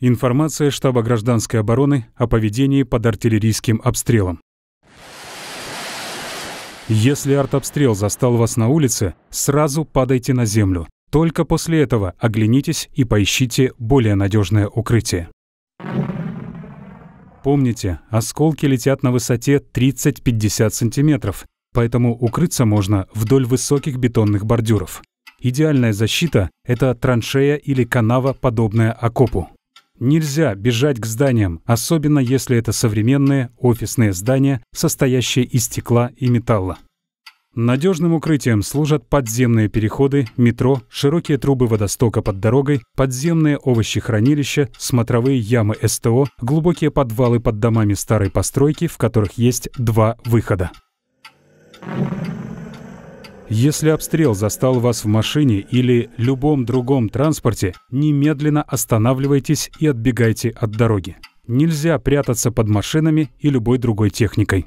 Информация штаба гражданской обороны о поведении под артиллерийским обстрелом. Если артобстрел застал вас на улице, сразу падайте на землю. Только после этого оглянитесь и поищите более надежное укрытие. Помните, осколки летят на высоте 30-50 сантиметров, поэтому укрыться можно вдоль высоких бетонных бордюров. Идеальная защита — это траншея или канава, подобная окопу. Нельзя бежать к зданиям, особенно если это современные офисные здания, состоящие из стекла и металла. Надежным укрытием служат подземные переходы, метро, широкие трубы водостока под дорогой, подземные овощехранилища, смотровые ямы СТО, глубокие подвалы под домами старой постройки, в которых есть два выхода. Если обстрел застал вас в машине или любом другом транспорте, немедленно останавливайтесь и отбегайте от дороги. Нельзя прятаться под машинами и любой другой техникой.